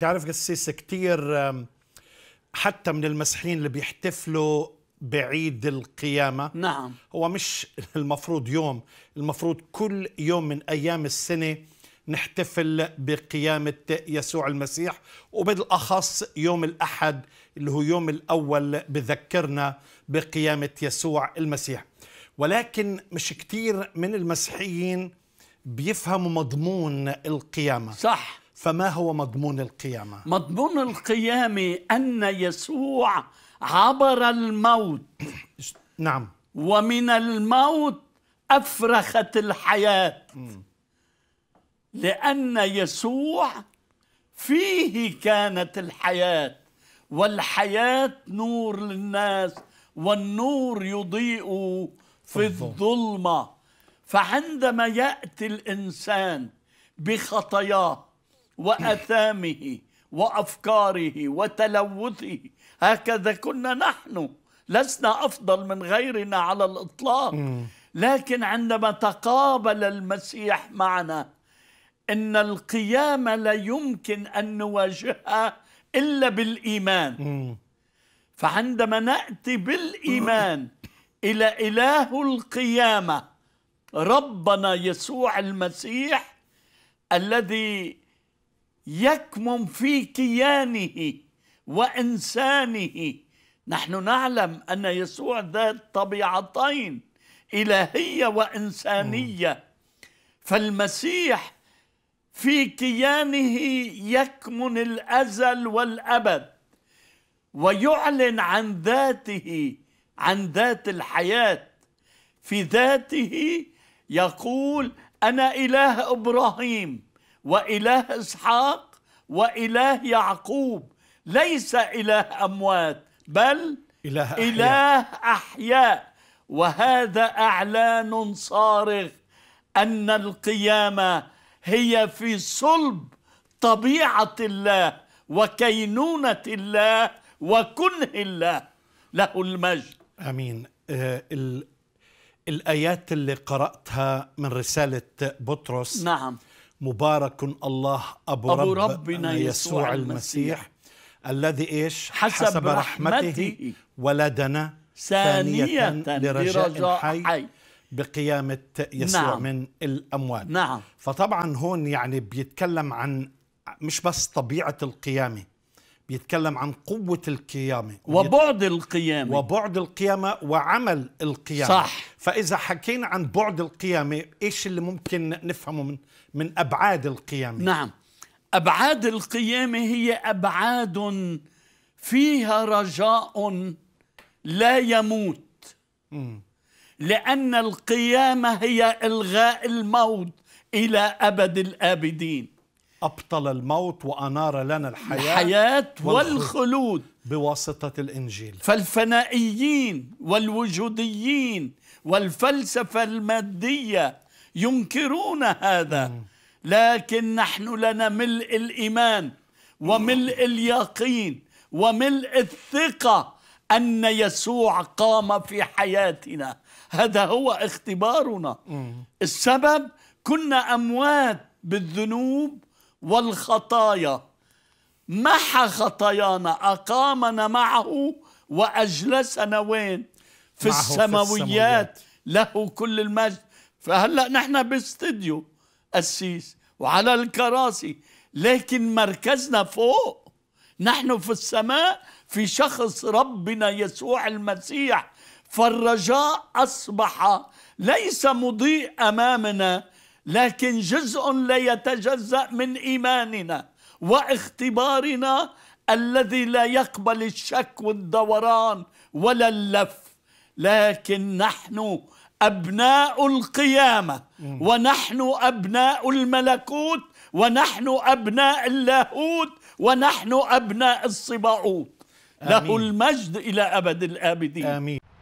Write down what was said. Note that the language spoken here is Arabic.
تعرف قسيس كتير حتى من المسيحيين اللي بيحتفلوا بعيد القيامة نعم هو مش المفروض يوم المفروض كل يوم من أيام السنة نحتفل بقيامة يسوع المسيح وبالأخص يوم الأحد اللي هو يوم الأول بذكرنا بقيامة يسوع المسيح ولكن مش كتير من المسيحيين بيفهموا مضمون القيامة صح فما هو مضمون القيامة؟ مضمون القيامة أن يسوع عبر الموت نعم ومن الموت أفرخت الحياة لأن يسوع فيه كانت الحياة والحياة نور للناس والنور يضيء في الظلمة فعندما يأتي الإنسان بخطاياه واثامه وافكاره وتلوثه هكذا كنا نحن لسنا افضل من غيرنا على الاطلاق لكن عندما تقابل المسيح معنا ان القيامه لا يمكن ان نواجهها الا بالايمان فعندما ناتي بالايمان الى اله القيامه ربنا يسوع المسيح الذي يكمن في كيانه وانسانه نحن نعلم ان يسوع ذات طبيعتين الهيه وانسانيه فالمسيح في كيانه يكمن الازل والابد ويعلن عن ذاته عن ذات الحياه في ذاته يقول انا اله ابراهيم وإله إسحاق وإله يعقوب ليس إله أموات بل إله أحياء, إله أحياء وهذا أعلان صارخ أن القيامة هي في صلب طبيعة الله وكينونة الله وكنه الله له المجد امين آه الايات اللي قراتها من رساله بطرس نعم مبارك الله أبو, أبو رب ربنا يسوع, المسيح, المسيح الذي إيش حسب, حسب رحمته, رحمته ولدنا ثانية لرجاء حي, حي بقيامة يسوع نعم. من الأموال نعم. فطبعا هون يعني بيتكلم عن مش بس طبيعة القيامة بيتكلم عن قوة القيامة وبعد القيامة وبعد القيامة وعمل القيامة صح فإذا حكينا عن بعد القيامة إيش اللي ممكن نفهمه من, من أبعاد القيامة نعم أبعاد القيامة هي أبعاد فيها رجاء لا يموت م. لأن القيامة هي إلغاء الموت إلى أبد الآبدين أبطل الموت وأنار لنا الحياة الحياة والخلود بواسطة الإنجيل فالفنائيين والوجوديين والفلسفة المادية ينكرون هذا لكن نحن لنا ملء الإيمان وملء اليقين وملء الثقة أن يسوع قام في حياتنا هذا هو اختبارنا السبب كنا أموات بالذنوب والخطايا محى خطايانا أقامنا معه وأجلسنا وين في السماويات, في السماويات له كل المجد فهلأ نحن باستديو السيس وعلى الكراسي لكن مركزنا فوق نحن في السماء في شخص ربنا يسوع المسيح فالرجاء أصبح ليس مضيء أمامنا لكن جزء لا يتجزأ من إيماننا واختبارنا الذي لا يقبل الشك والدوران ولا اللف لكن نحن أبناء القيامة ونحن أبناء الملكوت ونحن أبناء اللاهوت ونحن أبناء الصباعوت له المجد إلى أبد الآبدين آمين